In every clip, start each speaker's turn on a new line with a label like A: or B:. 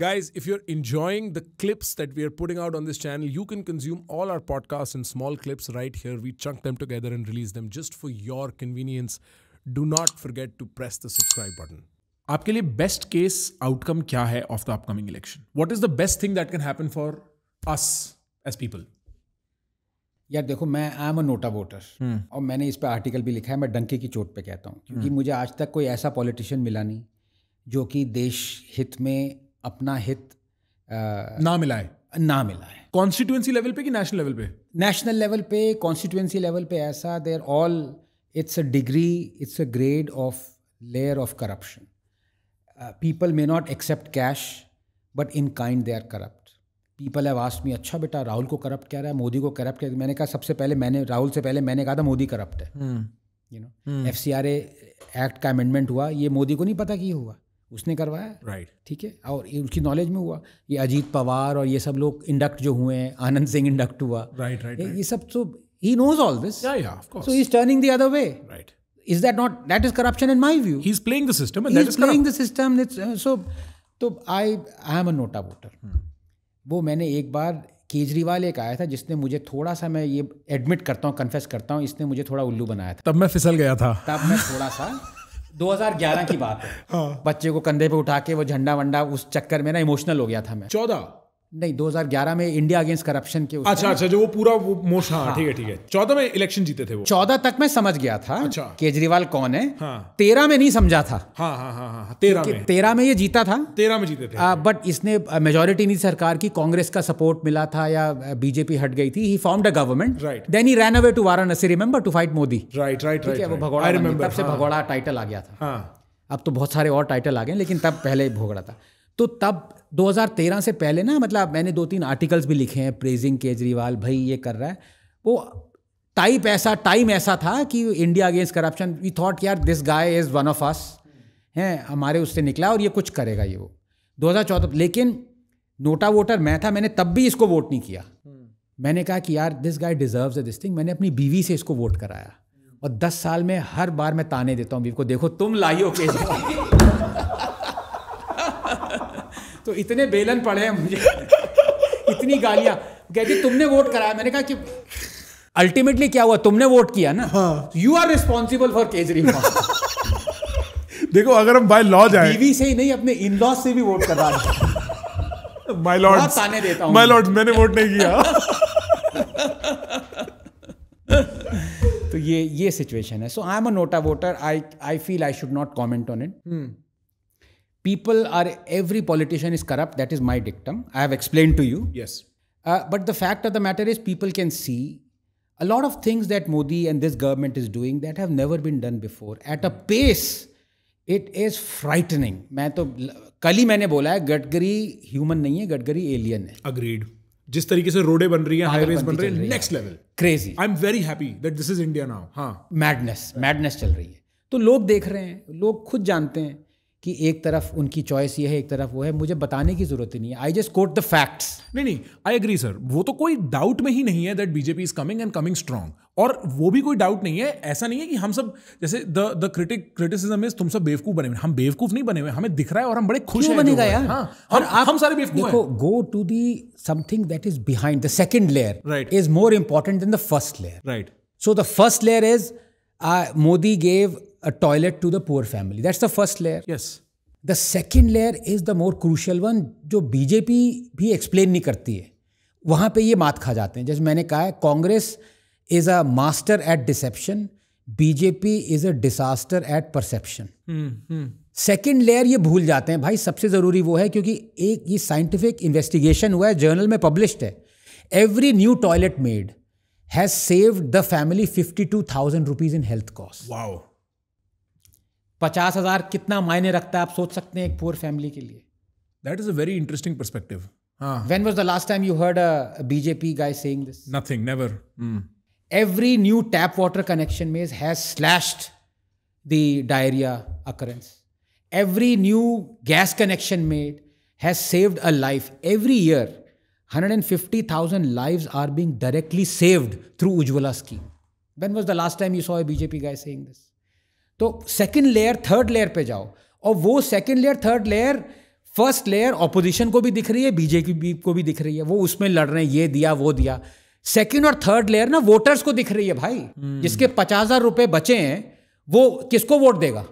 A: Guys, if you're enjoying the clips that we are putting out on this channel, you can consume all our podcasts in small clips right here. We chunk them together and release them just for your convenience. Do not forget to press the subscribe button. आपके लिए best case outcome क्या है of the upcoming election what is the best thing that can happen for us as people
B: यार देखो मैं I am a NOTA voter और मैंने इस पर आर्टिकल भी लिखा है मैं डंके की चोट पे कहता हूँ क्योंकि hmm. मुझे आज तक कोई ऐसा पॉलिटिशियन मिला नहीं जो कि देश हित में अपना हित आ, ना मिलाए ना मिला है लेवल पे कि नेशनल लेवल पे नेशनल लेवल पे कॉन्स्टिट्यूएंसी लेवल पे ऐसा there all it's a degree it's a grade of layer of corruption people may not accept cash but in kind they are corrupt people है vast me अच्छा बेटा राहुल को corrupt कह रहा है मोदी को करप्ट कह मैंने कहा सबसे पहले मैंने राहुल से पहले मैंने कहा था मोदी करप्ट है you know F C R act का अमेंडमेंट हुआ ये मोदी को नहीं पता कि हुआ उसने करवाया राइट right. ठीक है और उसकी नॉलेज में हुआ ये अजीत पवार और ये सब लोग इंडक्ट जो हुए हैं आनंद सिंह इंडक्ट हुआ राइट राइट ये सब तो he knows all this so is turning the other way right is that not that is corruption in my
A: view he is playing
B: the system and that is playing the system so तो आई आई am a NOTA voter वो मैंने एक बार केजरीवाल एक आया था जिसने मुझे थोड़ा सा मैं ये एडमिट करता हूँ कन्फेस करता हूँ इसने मुझे थोड़ा उल्लू बनाया था
A: तब मैं फिसल गया था तब मैं
B: थोड़ा सा 2011 की बात है हाँ। बच्चे को कंधे पे उठा के वो झंडा वंडा उस चक्कर में ना इमोशनल हो गया था मैं चौदह नहीं 2011 में इंडिया अगेंस्ट करप्शन के अच्छा अच्छा
A: जो वो पूरा वो
B: मोशन हाँ, ठीक है ठीक है चौदह में इलेक्शन जीते थे वो चौदह तक मैं समझ गया था अच्छा। केजरीवाल कौन है हाँ, तेरह में नहीं समझा था
A: हाँ, हाँ, हाँ, हाँ, हाँ तेरह में
B: तेरह में ये जीता था तेरह में जीते थे आ, बट इसने मेजोरिटी नहीं सरकार की कांग्रेस का सपोर्ट मिला था या बीजेपी हट गई थी he formed a government right then he ran away to Varanasi remember to fight Modi right right ठीक है वो तब से हाँ। भगौड़ा टाइटल आ गया था हाँ। अब तो बहुत सारे और टाइटल आ गए लेकिन तब पहले भोगड़ा था तो तब 2013 से पहले ना मतलब मैंने दो तीन आर्टिकल्स भी लिखे हैं प्रेजिंग केजरीवाल भाई ये कर रहा है वो टाइप ऐसा टाइम ऐसा था कि India against corruption we thought यार this guy is one of us हैं हमारे उससे निकला और ये कुछ करेगा ये वो 2014 लेकिन नोटा वोटर मैं था मैंने तब भी इसको वोट नहीं किया मैंने कहा कि यार this guy deserves this thing मैंने अपनी बीवी से इसको वोट कराया और दस साल में हर बार मैं ताने देता हूँ बीवी को देखो तुम लाइयो केजरीवाल तो इतने बेलन पड़े हैं मुझे इतनी गालियां कहती तुमने वोट कराया मैंने कहा कि अल्टीमेटली क्या हुआ तुमने वोट किया ना you are responsible for Kejriwal
A: देखो अगर हम बाय लॉ जाए बीवी से ही नहीं अपने इन लॉ से भी वोट करवा माय लॉर्ड ताने देता हूं माय लॉर्ड मैंने वोट नहीं किया
B: तो ये ये सिचुएशन है so I am a NOTA voter I I feel I should not comment on it people are every politician is corrupt that is my dictum I have explain to you yes but the fact of the matter is people can see a lot of things that Modi and this government is doing that have never been done before at a pace it is frightening मैं तो कल ही मैंने बोला है Gadkari human नहीं है Gadkari alien है agreed जिस तरीके से रोडे बन रही है next level
A: crazy I am very happy that this is India now हाँ मैडनेस मैडनेस चल रही है तो
B: लोग देख रहे हैं लोग खुद जानते हैं कि एक तरफ उनकी चॉइस ये है एक तरफ वो है मुझे बताने की
A: जरूरत ही नहीं है I just quote the facts नहीं नहीं आई एग्री सर वो तो कोई डाउट में ही नहीं है that BJP is coming and coming strong और वो भी कोई डाउट नहीं है ऐसा नहीं है कि हम सब जैसे the the critic criticism is तुम सब बेवकूफ बने हुए हम बेवकूफ नहीं बने हुए हमें दिख रहा है और हम बड़े खुश हैं बनेगा यार हाँ, हम, आप, हम सारे बेवकूफ देखो
B: go to the something that is behind the second layer right is more important than the first layer right so the first layer is Modi gave a toilet to the poor family. That's the first layer. Yes. The second layer is the more crucial one जो BJP भी explain नहीं करती है वहाँ पे ये मात खा जाते हैं जैसे मैंने कहा है Congress is a master at deception BJP is a disaster at perception second layer ये भूल जाते हैं भाई सबसे ज़रूरी वो है क्योंकि एक ये साइंटिफिक इन्वेस्टिगेशन हुआ है जर्नल में पब्लिश्ड है every new toilet made has saved the family fifty two thousand rupees in health
A: cost wow
B: पचास हज़ार कितना मायने रखता है आप सोच सकते हैं एक पुअर फैमिली के लिए that is a very When was the last time you heard a, BJP guy saying this? Nothing, never. Hmm. Every new tap water connection maze has slashed the diarrhea occurrence. Every new gas connection made has saved a life. Every year, 150,000 lives are being directly saved through Ujwala scheme. When was the last time you saw a BJP guy saying this? तो second layer third layer पे जाओ और वो second layer third layer first layer opposition को भी दिख रही है बीजेपी को भी दिख रही है वो उसमें लड़ रहे हैं ये दिया वो दिया सेकेंड और थर्ड लेयर ना वोटर्स को दिख रही है भाई हम्म। जिसके पचास हजार रुपए बचे हैं वो किसको वोट
A: देगा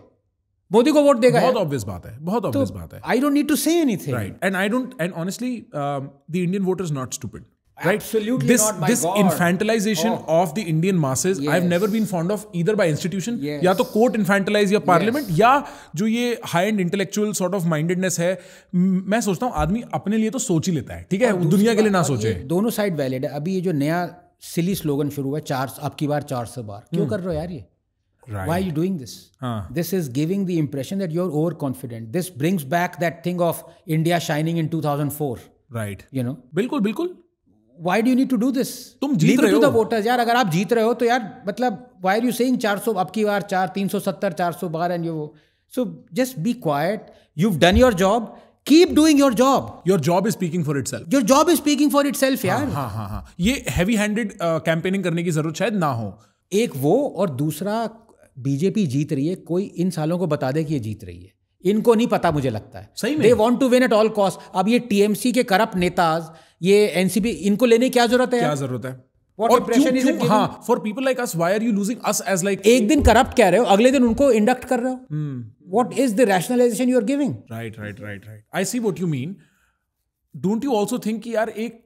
A: मोदी
B: को वोट देगा बहुत ऑब्वियस बात है बहुत ऑब्वियस तो बात
A: है I don't need to say anything right and I don't and honestly the Indian voter not stupid right absolutely this not, this God. infantilization oh. of the indian masses yes. i've never been fond of either by institution yes. या तो court इन्फेंटलाइज या parliament yes. या जो ये high and intellectual sort of mindedness है मैं सोचता हूँ आदमी अपने लिए तो सोच ही लेता है ठीक है दुनिया के लिए ना सोचे
B: दोनों साइड वैलिड है अभी ये जो नया सिली स्लोगन शुरू हुआ चार अब की बार चार सौ बार क्यों कर रहे हो यार ये Why are you doing this? Huh. This is giving the impression that you're overconfident. This brings back that thing of India shining in 2004. Right. You know? बिल्कुल बिल्कुल why do need to do this तुम जीत रहे हो the voters यार अगर आप जीत रहे हो तो यार मतलब वाई आर यू सेइंग 400 अब की बार चार तीन सौ सत्तर चार सौ बारह and you so just be quiet you done your job keep doing your job
A: your job is speaking for itself your job is speaking for itself यार हाँ हाँ हाँ ये हैवी हैंडेड कैंपेनिंग करने की जरूरत शायद ना हो एक वो और दूसरा बीजेपी जीत रही है कोई
B: इन सालों को बता दे कि ये जीत रही है इनको नहीं पता मुझे लगता है सही में they want to win at all cost अब ये टीएमसी के करप्ट नेताज ये एनसीबी इनको लेने क्या जरूरत है क्या जरूरत है
A: for people like us why are you losing us as like एक दिन
B: करप्ट कह रहे हो अगले दिन उनको इंडक्ट कर
A: रहे हो what is the rationalization you are giving right right right right I see what you mean don't you also think यार एक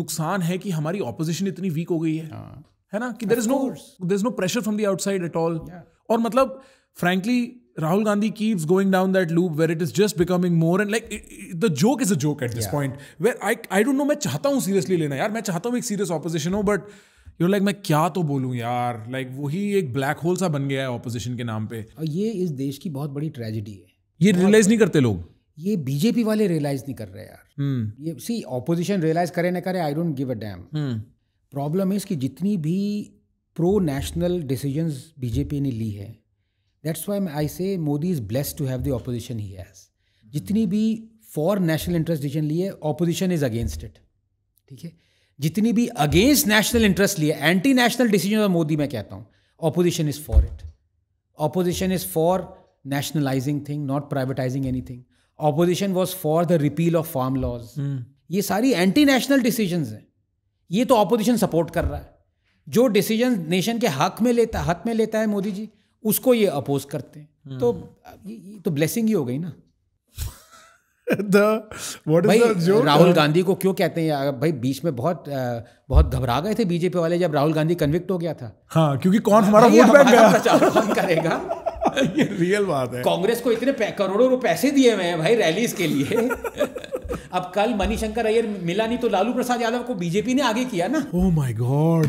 A: नुकसान है कि हमारी ऑपोजिशन इतनी वीक हो गई है हाँ। है ना कि there is no there is no pressure from the outside at all और मतलब frankly Rahul Gandhi keeps going down that loop where it is just becoming more and like the joke is a joke at this point where I I don't know मैं चाहता हूँ seriously लेना यार मैं चाहता हूँ एक सीरियस ऑपोजिशन हो बट यू लाइक मैं क्या तो बोलूँ यार लाइक like, वही एक ब्लैक होल सा बन गया है ऑपोजिशन के नाम पे और ये इस
B: देश की बहुत बड़ी ट्रेजिडी है ये रियलाइज नहीं करते लोग ये बीजेपी वाले रियलाइज नहीं कर रहे यार hmm. ये सी ऑपोजिशन रियलाइज करे ना करे I don't give a damn problem is कि जितनी भी प्रो नेशनल डिसीजंस बीजेपी ने ली है that's why I say Modi is blessed to have the opposition he has जितनी भी फॉर नेशनल इंटरेस्ट डिसीजन लिए ऑपोजिशन इज अगेंस्ट इट ठीक है जितनी भी अगेंस्ट नेशनल इंटरेस्ट लिए एंटी नेशनल डिसीजन और मोदी मैं कहता हूँ opposition is for it opposition is for nationalizing thing not privatizing anything opposition was for the repeal of farm laws ये सारी एंटी नेशनल डिसीजन हैं ये तो ऑपोजिशन सपोर्ट कर रहा है जो डिसीजन नेशन के हक में लेता हक में लेता है मोदी जी उसको ये अपोज करते हैं तो हम्म। तो ब्लेसिंग ही हो गई ना The, भाई राहुल गांधी को क्यों कहते हैं भाई बीच में बहुत बहुत घबरा गए थे बीजेपी वाले जब राहुल गांधी कन्विक्ट हो गया था
A: हाँ क्योंकि कौन हमारा वोट बैंक गया कौन
B: करेगा ये
A: रियल बात है कांग्रेस
B: को इतने करोड़ों रुपए पैसे दिए हुए हैं भाई रैलीज के लिए अब कल मणिशंकर अय्यर मिला नहीं तो लालू प्रसाद यादव को बीजेपी ने आगे किया ना
A: ओ माय गॉड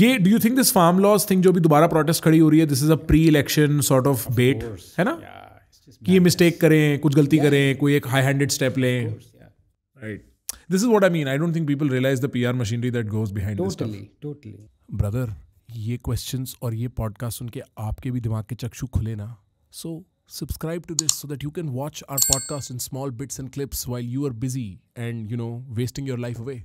A: ये do you think this farm laws thing जो भी दोबारा प्रोटेस्ट खड़ी हो रही है this is a pre election sort of bet है ना yeah, कि ये मिस्टेक करें कुछ गलती yeah. करें कोई एक हाई हैंडेड स्टेप लें right this is what I mean I don't think people realise the P R machinery that goes behind brother ये क्वेश्चन और ये पॉडकास्ट सुन के आपके भी दिमाग के चक्षु खुले ना सो subscribe to this so that you can watch our podcast in small bits and clips while you are busy and you know wasting your life away